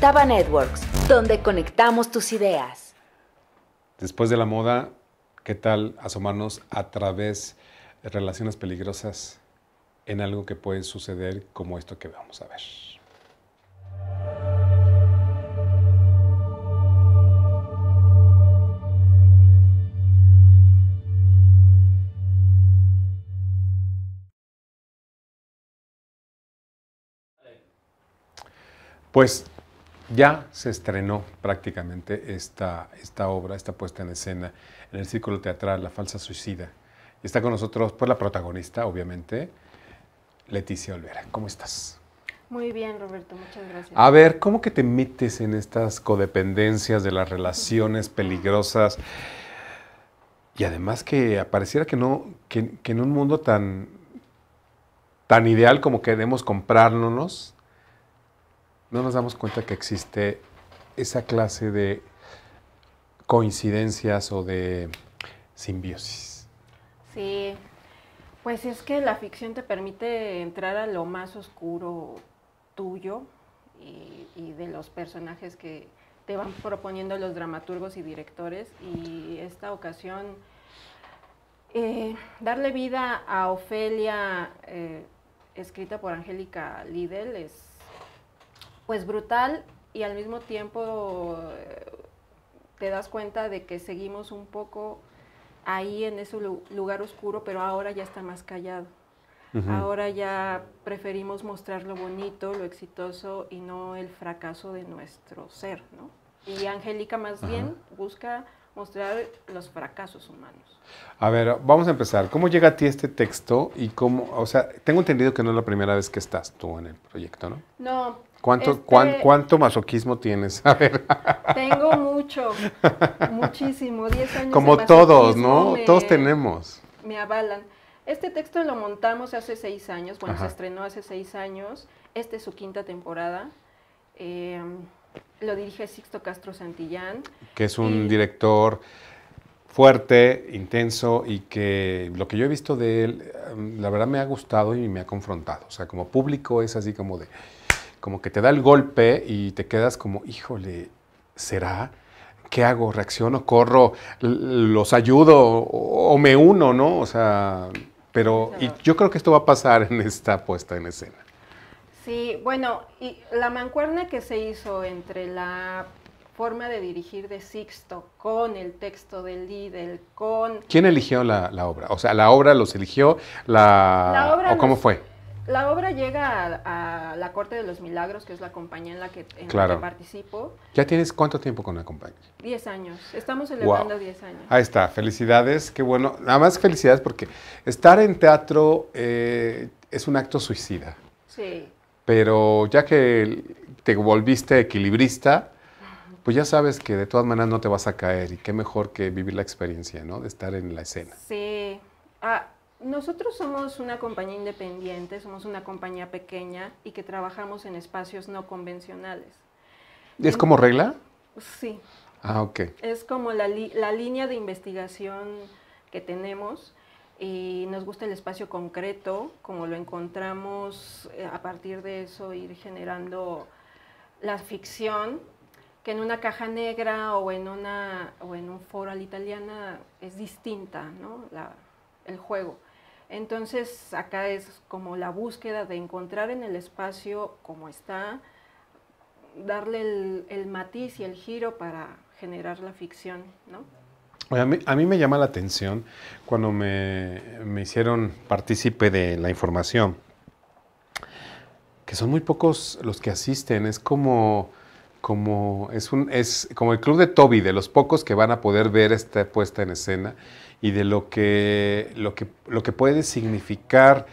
Taba Networks, donde conectamos tus ideas. Después de la moda, ¿qué tal asomarnos a través de relaciones peligrosas en algo que puede suceder como esto que vamos a ver? Pues ya se estrenó prácticamente esta, esta obra, esta puesta en escena en el Círculo Teatral La Falsa Suicida. Está con nosotros, pues la protagonista, obviamente, Leticia Olvera. ¿Cómo estás? Muy bien, Roberto, muchas gracias. A ver, ¿cómo que te metes en estas codependencias de las relaciones peligrosas? Y además que apareciera que no, en un mundo tan, tan ideal como queremos comprárnoslos, no nos damos cuenta que existe esa clase de coincidencias o de simbiosis. Sí, pues es que la ficción te permite entrar a lo más oscuro tuyo y, de los personajes que te van proponiendo los dramaturgos y directores y esta ocasión eh, darle vida a Ofelia eh, escrita por Angélica Lidl es pues brutal y al mismo tiempo eh, te das cuenta de que seguimos un poco ahí en ese lugar oscuro, pero ahora ya está más callado. Ahora ya preferimos mostrar lo bonito, lo exitoso y no el fracaso de nuestro ser, ¿no? Y Angélica más bien busca mostrar los fracasos humanos. A ver, vamos a empezar. ¿Cómo llega a ti este texto y cómo, o sea, tengo entendido que no es la primera vez que estás tú en el proyecto, ¿no? No. ¿Cuánto, este ¿Cuánto masoquismo tienes? A ver. Tengo mucho, muchísimo, 10 años. Como todos, ¿no? todos tenemos. Me avalan. Este texto lo montamos hace seis años, bueno, se estrenó hace seis años. Esta es su quinta temporada. Eh, lo dirige Sixto Castro Santillán. Que es un director fuerte, intenso y que lo que yo he visto de él, em, la verdad me ha gustado y me ha confrontado. O sea, como público es así como de, como que te da el golpe y te quedas como, híjole, ¿será? ¿Qué hago? ¿Reacciono? ¿Corro? ¿Los ayudo? ¿O, me uno? ¿No? O sea, pero y yo creo que esto va a pasar en esta puesta en escena. Sí, bueno, y la mancuerna que se hizo entre la forma de dirigir de Sixto con el texto del Líder con... ¿Quién eligió la, obra? O sea, ¿la obra los eligió? ¿La, ¿O cómo fue? La obra llega a, la Corte de los Milagros, que es la compañía en la que, participo. ¿Ya tienes cuánto tiempo con la compañía? Diez años. Estamos celebrando diez años. Ahí está. Felicidades. Qué bueno. Nada más felicidades porque estar en teatro eh, es un acto suicida. Sí. Pero ya que te volviste equilibrista, pues ya sabes que de todas maneras no te vas a caer y qué mejor que vivir la experiencia, ¿no? De estar en la escena. Sí. Ah, nosotros somos una compañía independiente, somos una compañía pequeña y que trabajamos en espacios no convencionales. ¿Es como regla? Sí. Ah, ok. Es como la, la línea de investigación que tenemos y nos gusta el espacio concreto, como lo encontramos, eh, a partir de eso ir generando la ficción, que en una caja negra o en, una, o en un foro a italiana es distinta, ¿no? el juego. Entonces acá es como la búsqueda de encontrar en el espacio como está, darle el matiz y el giro para generar la ficción, ¿no? A mí, a mí, me llama la atención cuando me, hicieron partícipe de la información, que son muy pocos los que asisten, es como, como, es un, es como el club de Toby, de los pocos que van a poder ver esta puesta en escena y de lo que, lo que, lo que puede significar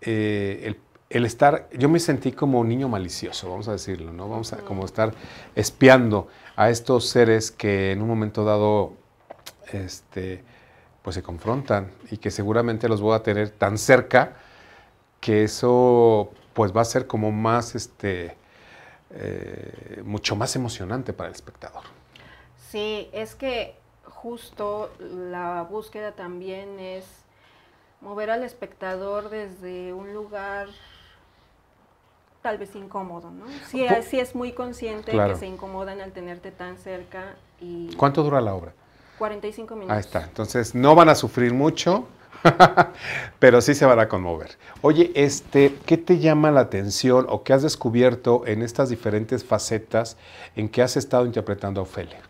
eh, el el estar, yo me sentí como un niño malicioso, vamos a decirlo, ¿no? Vamos a como estar espiando a estos seres que en un momento dado este, pues se confrontan y que seguramente los voy a tener tan cerca que eso pues va a ser como más, este, eh, mucho más emocionante para el espectador. Sí, es que justo la búsqueda también es mover al espectador desde un lugar tal vez incómodo, ¿no? Sí, es muy consciente que se incomodan al tenerte tan cerca y... ¿Cuánto dura la obra? 45 minutos. Ahí está. Entonces no van a sufrir mucho, pero sí se van a conmover. Oye, este, ¿qué te llama la atención o qué has descubierto en estas diferentes facetas en que has estado interpretando a Ofelia?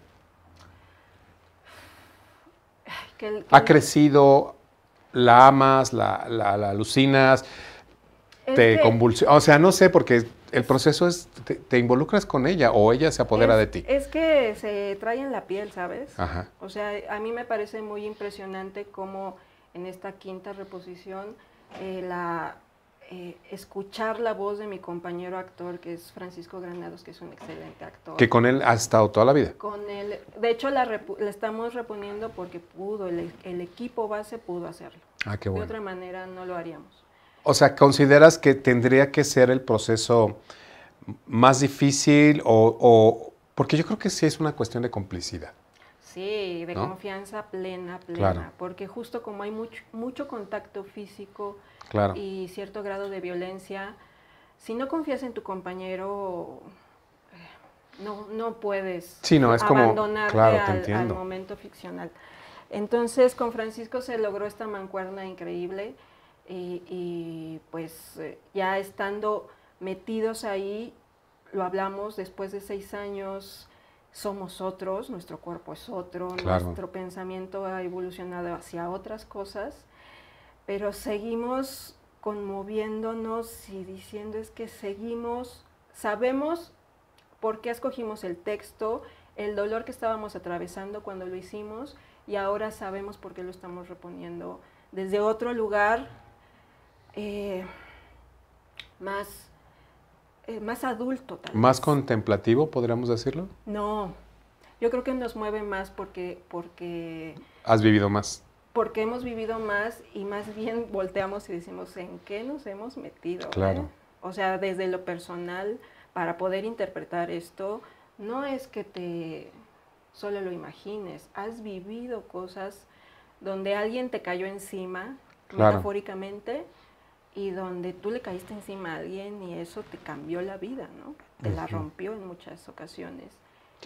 ¿Ha crecido? ¿La amas? ¿La, alucinas? ¿Te O sea, no sé, porque el proceso es, te, involucras con ella o ella se apodera de ti. Es que se trae en la piel, ¿sabes? Ajá. O sea, a mí me parece muy impresionante cómo en esta quinta reposición, eh, la, eh, escuchar la voz de mi compañero actor, que es Francisco Granados, que es un excelente actor. Que con él ha estado toda la vida. Con él, de hecho la, estamos reponiendo porque pudo, el, el, equipo base pudo hacerlo. Ah, qué bueno. De otra manera no lo haríamos. O sea, ¿consideras que tendría que ser el proceso más difícil o, porque yo creo que sí es una cuestión de complicidad? Sí, de confianza plena, plena, porque justo como hay mucho, contacto físico y cierto grado de violencia, si no confías en tu compañero, eh, no, no puedes sí, no, abandonarte al momento ficcional. Entonces, con Francisco se logró esta mancuerna increíble y, pues eh, ya estando metidos ahí, lo hablamos después de seis años, somos otros, nuestro cuerpo es otro, nuestro pensamiento ha evolucionado hacia otras cosas, pero seguimos conmoviéndonos y diciendo es que seguimos, sabemos por qué escogimos el texto, el dolor que estábamos atravesando cuando lo hicimos y ahora sabemos por qué lo estamos reponiendo desde otro lugar, eh, más, eh, más adulto. Tal ¿Más contemplativo, podríamos decirlo? No, yo creo que nos mueve más porque, porque... Has vivido más. Porque hemos vivido más y más bien volteamos y decimos, ¿en qué nos hemos metido? Claro. Eh? O sea, desde lo personal, para poder interpretar esto, no es que te solo lo imagines, has vivido cosas donde alguien te cayó encima, metafóricamente, y donde tú le caíste encima a alguien y eso te cambió la vida, ¿no? Te la rompió en muchas ocasiones.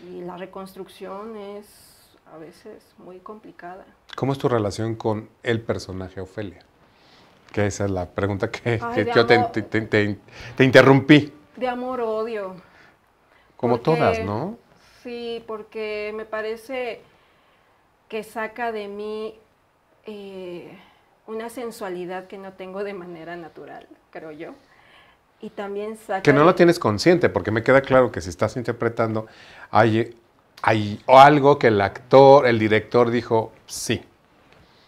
Y la reconstrucción es a veces muy complicada. ¿Cómo es tu relación con el personaje Ofelia? Que esa es la pregunta que, yo te, interrumpí. De amor-odio. Como todas, ¿no? Sí, porque me parece que saca de mí... Eh, una sensualidad que no tengo de manera natural, creo yo. Y también saca... Que no lo tienes consciente, porque me queda claro que si estás interpretando, hay, hay algo que el actor, el director dijo, sí.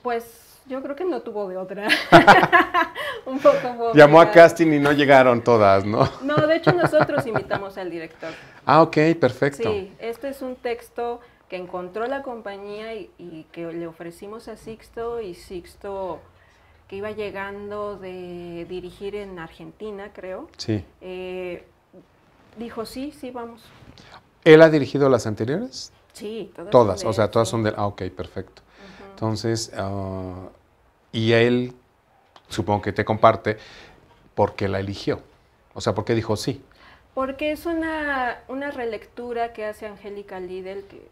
Pues yo creo que no tuvo de otra. un poco Llamó a casting y no llegaron todas, ¿no? no, de hecho nosotros invitamos al director. Ah, ok, perfecto. Sí, este es un texto que encontró la compañía y que le ofrecimos a Sixto y Sixto iba llegando de dirigir en Argentina, creo. Sí. Eh, dijo, sí, sí, vamos. ¿Él ha dirigido las anteriores? Sí, todas. Todas, o sea, todas son de... Ah, ok, perfecto. Entonces, ah, y él, supongo que te comparte, ¿por qué la eligió? O sea, ¿por qué dijo sí? Porque es una, una relectura que hace Angélica Lidl, que eh,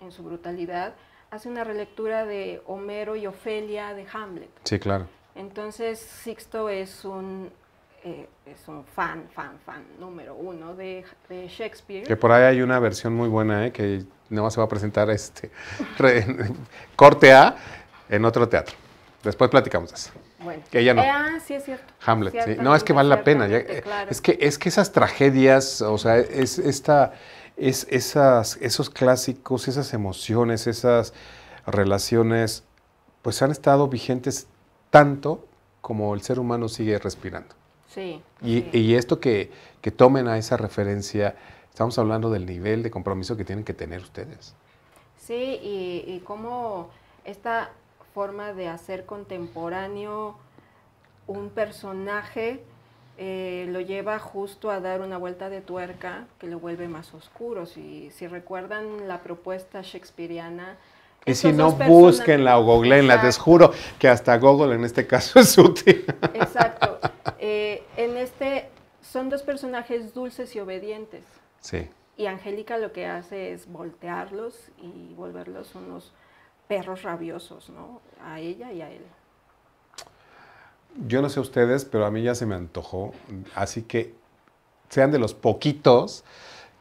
en su brutalidad hace una relectura de Homero y Ofelia de Hamlet. Sí, claro. Entonces Sixto eh, es un, fan, fan, fan número uno de, de, Shakespeare. Que por ahí hay una versión muy buena, eh, que no se va a presentar este corte A en otro teatro. Después platicamos de eso. Bueno. Que ella no. Eh, ah, sí es cierto. Hamlet, sí. No, es que vale la pena. es, que, es que esas tragedias, o sea, es esta esas, esos clásicos, esas emociones, esas relaciones, pues han estado vigentes tanto como el ser humano sigue respirando. Sí. Y, esto que, tomen a esa referencia, estamos hablando del nivel de compromiso que tienen que tener ustedes. Sí, y, y cómo esta forma de hacer contemporáneo un personaje eh, lo lleva justo a dar una vuelta de tuerca que lo vuelve más oscuro. Si, recuerdan la propuesta shakespeariana, y si no, búsquenla o goglenla, les juro que hasta Google en este caso es útil. Exacto. Eh, en este son dos personajes dulces y obedientes. Sí. Y Angélica lo que hace es voltearlos y volverlos unos perros rabiosos, ¿no? A ella y a él yo no sé ustedes, pero a mí ya se me antojó. Así que sean de los poquitos,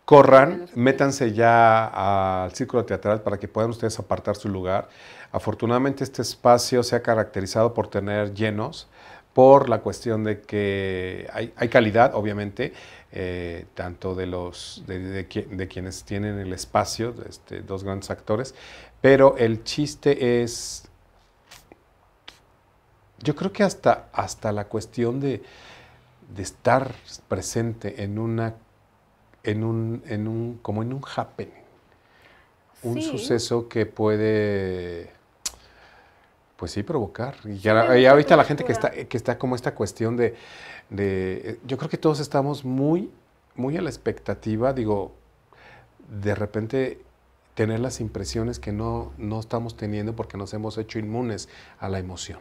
corran, métanse ya al círculo teatral para que puedan ustedes apartar su lugar. Afortunadamente este espacio se ha caracterizado por tener llenos por la cuestión de que hay, calidad, obviamente, eh, tanto de, los, de, quienes tienen el espacio, este, dos grandes actores, pero el chiste es yo creo que hasta, hasta la cuestión de, estar presente en una, en un, en un, como en un happening, un suceso que puede pues sí, provocar. Y, ya, ahorita la gente que está, que está como esta cuestión de, Yo creo que todos estamos muy, muy a la expectativa, digo, de repente tener las impresiones que no estamos teniendo porque nos hemos hecho inmunes a la emoción.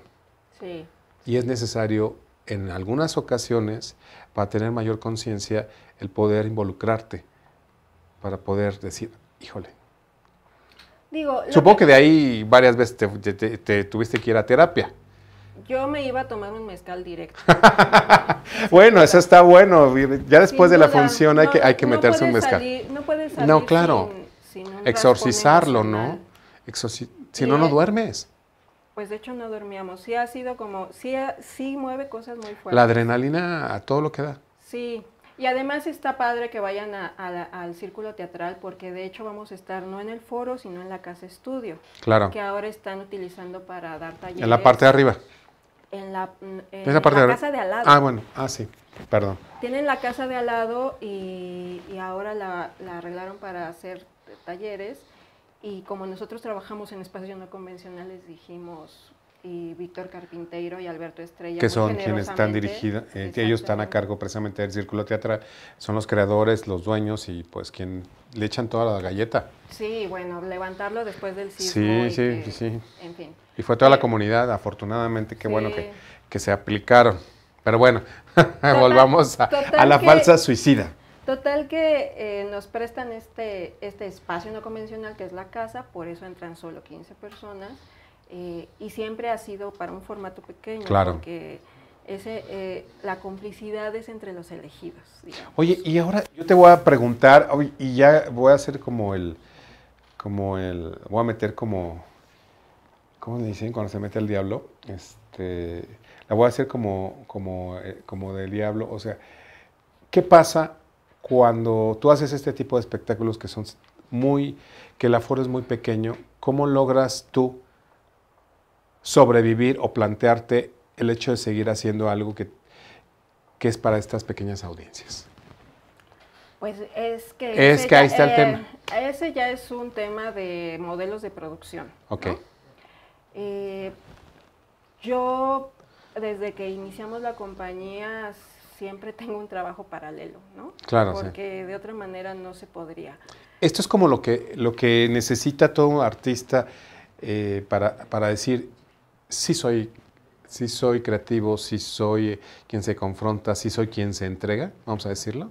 Y es necesario en algunas ocasiones, para tener mayor conciencia, el poder involucrarte, para poder decir, híjole. Supongo que... de ahí varias veces te, tuviste que ir a terapia. Yo me iba a tomar un mezcal directo. bueno, eso está bueno. Ya después de la función hay que, hay que meterse un mezcal. no puedes claro. Exorcizarlo, ¿no? si no, no duermes. Pues de hecho no dormíamos. Sí ha sido como, sí, sí mueve cosas muy fuertes. La adrenalina a todo lo que da. Sí, y además está padre que vayan al círculo teatral porque de hecho vamos a estar no en el foro, sino en la casa estudio. Claro. Que ahora están utilizando para dar talleres. En la parte de arriba. En la, casa de al lado. Ah, bueno, ah, sí, perdón. Tienen la casa de al lado y, y ahora la, la arreglaron para hacer talleres y como nosotros trabajamos en espacios no convencionales, dijimos, y Víctor Carpinteiro y Alberto Estrella. Que son quienes están dirigidos, eh, ellos están a cargo precisamente del Círculo Teatral, son los creadores, los dueños y pues quien le echan toda la galleta. Sí, bueno, levantarlo después del sismo. Sí, sí, sí. En fin. Y fue toda la eh, comunidad, afortunadamente, qué bueno que, se aplicaron. Pero bueno, volvamos a, la falsa suicida. Total que eh, nos prestan este, este espacio no convencional que es la casa, por eso entran solo 15 personas eh, y siempre ha sido para un formato pequeño, claro. porque ese, eh, la complicidad es entre los elegidos. Digamos. Oye, y ahora yo te voy a preguntar, y ya voy a hacer como el, como el, voy a meter como, ¿cómo le dicen cuando se mete el diablo? Este, la voy a hacer como, como, como del diablo, o sea, ¿qué pasa? cuando tú haces este tipo de espectáculos que son muy, que el aforo es muy pequeño, ¿cómo logras tú sobrevivir o plantearte el hecho de seguir haciendo algo que, es para estas pequeñas audiencias? Pues es que... Es que ahí está el eh, tema. Ese ya es un tema de modelos de producción. Ok. Eh, yo, desde que iniciamos la compañía siempre tengo un trabajo paralelo, ¿no? Claro. Porque de otra manera no se podría. Esto es como lo que, lo que necesita todo un artista eh, para, para, decir, sí soy, si soy creativo, sí soy eh, quien se confronta, sí soy quien se entrega, vamos a decirlo.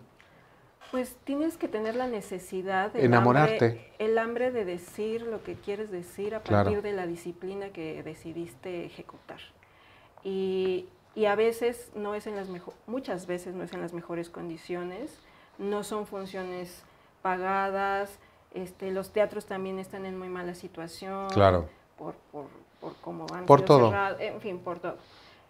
Pues tienes que tener la necesidad, de... enamorarte, el hambre de decir lo que quieres decir a partir de la disciplina que decidiste ejecutar. Y, y a veces no es en las mejor, muchas veces no es en las mejores condiciones, no son funciones pagadas, este, los teatros también están en muy mala situación. Claro. Por, cómo van. Por todo. en fin, por todo.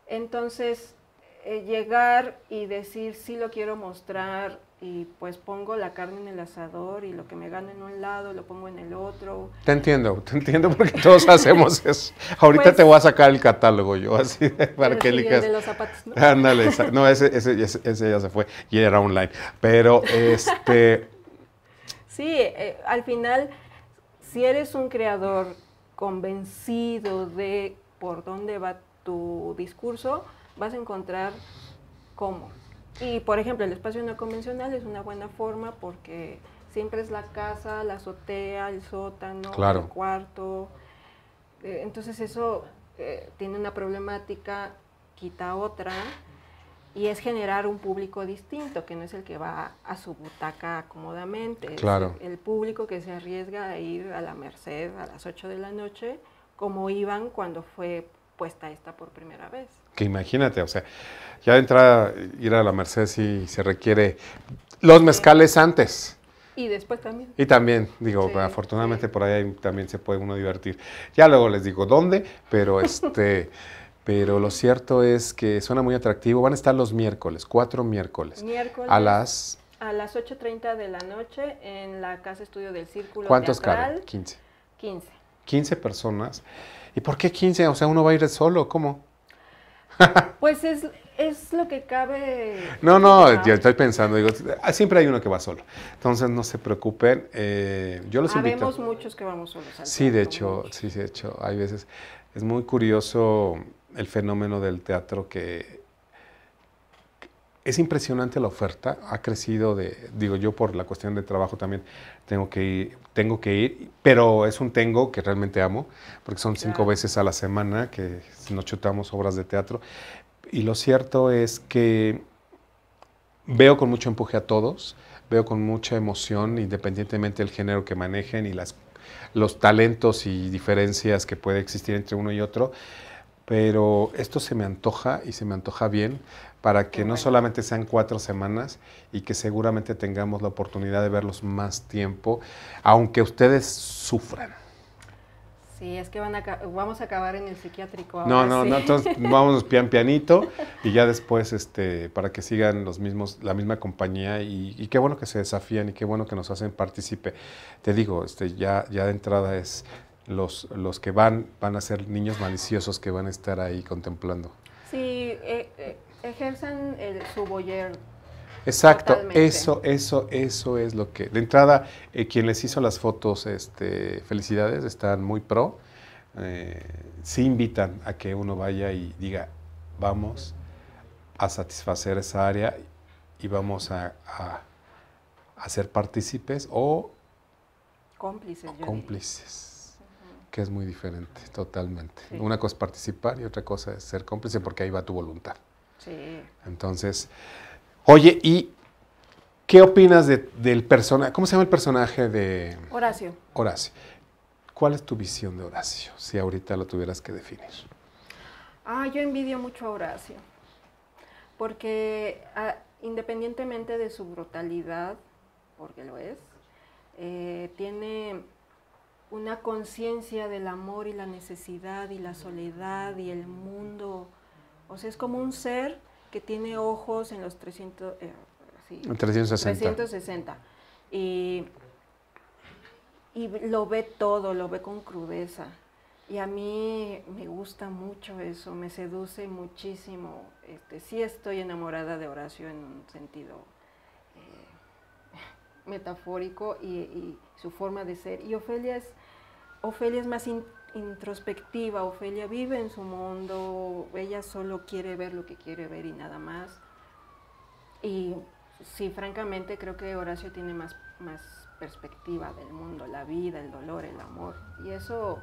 Entonces, eh, llegar y decir, sí lo quiero mostrar, y pues pongo la carne en el asador y lo que me gano en un lado lo pongo en el otro. Te entiendo, te entiendo porque todos hacemos eso. Ahorita pues te voy a sacar el catálogo yo, así para que elijas. de los zapatos, ¿no? Ándale, no, ese, ese, ese, ya se fue y era online. Pero este... sí, eh, al final, si eres un creador convencido de por dónde va tu discurso, vas a encontrar cómo. Y por ejemplo, el espacio no convencional es una buena forma porque siempre es la casa, la azotea, el sótano, el cuarto. Eh, entonces eso eh, tiene una problemática, quita otra, y es generar un público distinto, que no es el que va a su butaca cómodamente. el, público que se arriesga a ir a la Merced a las 8 de la noche, como iban cuando fue puesta esta por primera vez. Que imagínate, o sea, ya entrar ir a la Merced y se requiere los mezcales antes. Y después también. Y también, digo, afortunadamente por ahí también se puede uno divertir. Ya luego les digo dónde, pero este... Pero lo cierto es que suena muy atractivo. Van a estar los miércoles, cuatro miércoles. Miércoles. A las... A las 8.30 de la noche en la Casa Estudio del Círculo ¿Cuántos cargan 15. 15. 15 personas. ¿Y por qué 15? O sea, uno va a ir solo, ¿cómo? pues es, lo que cabe. No, no, ah. ya estoy pensando, digo, ah, siempre hay uno que va solo. Entonces no se preocupen, eh, yo los invito. muchos que vamos solos. Sí, de hecho, sí, de hecho, hay veces. Es muy curioso el fenómeno del teatro que es impresionante la oferta, ha crecido de, digo yo por la cuestión de trabajo también, tengo que ir, tengo que ir, pero es un tengo que realmente amo, porque son cinco veces a la semana que nos chutamos obras de teatro. Y lo cierto es que veo con mucho empuje a todos, veo con mucha emoción, independientemente del género que manejen y las, los talentos y diferencias que puede existir entre uno y otro pero esto se me antoja y se me antoja bien para que no solamente sean cuatro semanas y que seguramente tengamos la oportunidad de verlos más tiempo, aunque ustedes sufran. Sí, es que vamos a acabar en el psiquiátrico. no, no, no, entonces vamos pian pianito y ya después este, para que sigan los mismos, la misma compañía y, qué bueno que se desafían y qué bueno que nos hacen partícipe. Te digo, este, ya, ya de entrada es los, los que van, van a ser niños maliciosos que van a estar ahí contemplando. Sí, eh, eh, Ejercen el, su boyer. Exacto, eso, eso, eso es lo que. De entrada, eh, quien les hizo las fotos, este, felicidades, están muy pro. Eh, se invitan a que uno vaya y diga, vamos a satisfacer esa área y vamos a, a, ser partícipes o cómplices. cómplices, que es muy diferente, totalmente. Una cosa es participar y otra cosa es ser cómplice porque ahí va tu voluntad. Sí. Entonces, oye, ¿y qué opinas del personaje? ¿Cómo se llama el personaje de... Horacio. Horacio. ¿Cuál es tu visión de Horacio, si ahorita lo tuvieras que definir? Ah, yo envidio mucho a Horacio, porque ah, independientemente de su brutalidad, porque lo es, eh, tiene una conciencia del amor y la necesidad y la soledad y el mundo o sea, es como un ser que tiene ojos en los 300, 360. Eh, y, lo ve todo, lo ve con crudeza. Y a mí me gusta mucho eso, me seduce muchísimo. Este, sí estoy enamorada de Horacio en un sentido eh, metafórico y, su forma de ser. Y Ofelia es, Ofelia es más introspectiva, Ofelia vive en su mundo, ella solo quiere ver lo que quiere ver y nada más. Y sí, francamente creo que Horacio tiene más, más perspectiva del mundo, la vida, el dolor, el amor. Y eso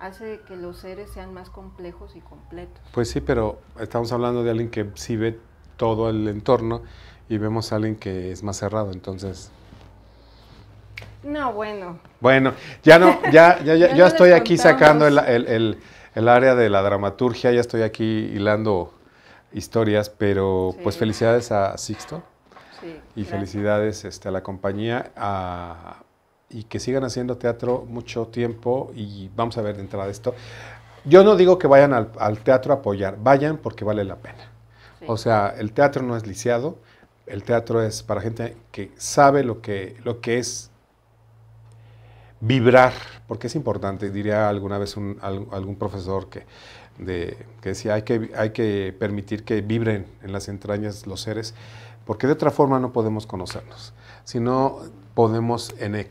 hace que los seres sean más complejos y completos. Pues sí, pero estamos hablando de alguien que sí ve todo el entorno y vemos a alguien que es más cerrado, entonces no, bueno. Bueno, ya no, ya, ya, ya, ya estoy aquí sacando el, área de la dramaturgia, ya estoy aquí hilando historias, pero pues felicidades a Sixto. y felicidades este, a la compañía y que sigan haciendo teatro mucho tiempo y vamos a ver de entrada esto. Yo no digo que vayan al, teatro a apoyar, vayan porque vale la pena. O sea, el teatro no es lisiado, el teatro es para gente que sabe lo que, lo que es vibrar, porque es importante, diría alguna vez algún profesor que, de, que decía, hay que, hay que permitir que vibren en las entrañas los seres, porque de otra forma no podemos conocernos, si no podemos, en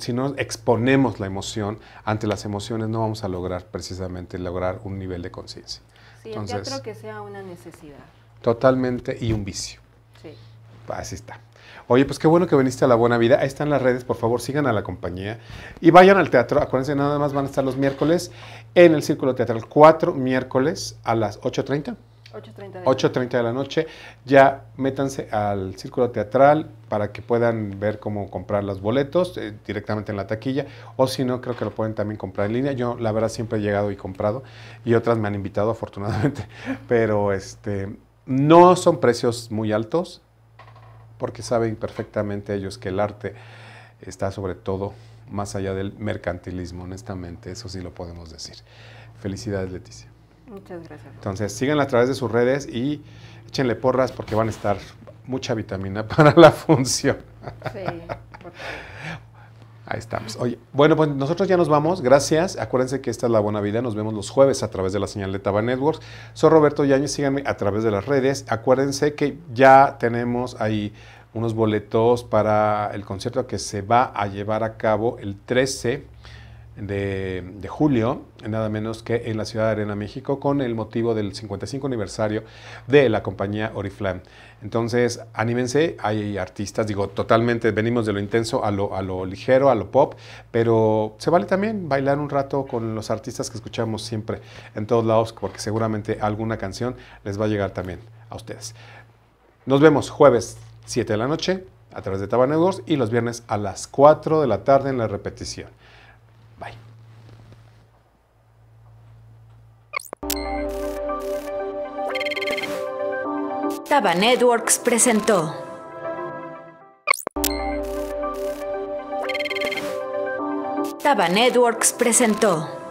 si no exponemos la emoción ante las emociones, no vamos a lograr precisamente lograr un nivel de conciencia. Sí, Entonces, creo que sea una necesidad. Totalmente, y un vicio. Sí. Así está. Oye, pues qué bueno que viniste a La Buena Vida. Ahí están las redes, por favor, sigan a la compañía. Y vayan al teatro. Acuérdense, nada más van a estar los miércoles en el Círculo Teatral. Cuatro miércoles a las 8.30. 8.30 de la noche. Ya métanse al círculo teatral para que puedan ver cómo comprar los boletos eh, directamente en la taquilla. O si no, creo que lo pueden también comprar en línea. Yo, la verdad, siempre he llegado y comprado. Y otras me han invitado, afortunadamente. Pero este, no son precios muy altos porque saben perfectamente ellos que el arte está sobre todo más allá del mercantilismo, honestamente, eso sí lo podemos decir. Felicidades, Leticia. Muchas gracias. Entonces, síganla a través de sus redes y échenle porras porque van a estar mucha vitamina para la función. Sí. Ahí estamos. Oye, bueno, pues nosotros ya nos vamos. Gracias. Acuérdense que esta es la buena vida. Nos vemos los jueves a través de la señal de Taba Networks. Soy Roberto Yáñez. Síganme a través de las redes. Acuérdense que ya tenemos ahí unos boletos para el concierto que se va a llevar a cabo el 13 de, julio, nada menos que en la ciudad de Arena, México, con el motivo del 55 aniversario de la compañía Oriflam. Entonces, anímense, hay artistas, digo, totalmente, venimos de lo intenso a lo, a lo ligero, a lo pop, pero se vale también bailar un rato con los artistas que escuchamos siempre en todos lados, porque seguramente alguna canción les va a llegar también a ustedes. Nos vemos jueves 7 de la noche a través de Tabanegos y los viernes a las 4 de la tarde en la repetición. Taba Networks presentó. Taba Networks presentó.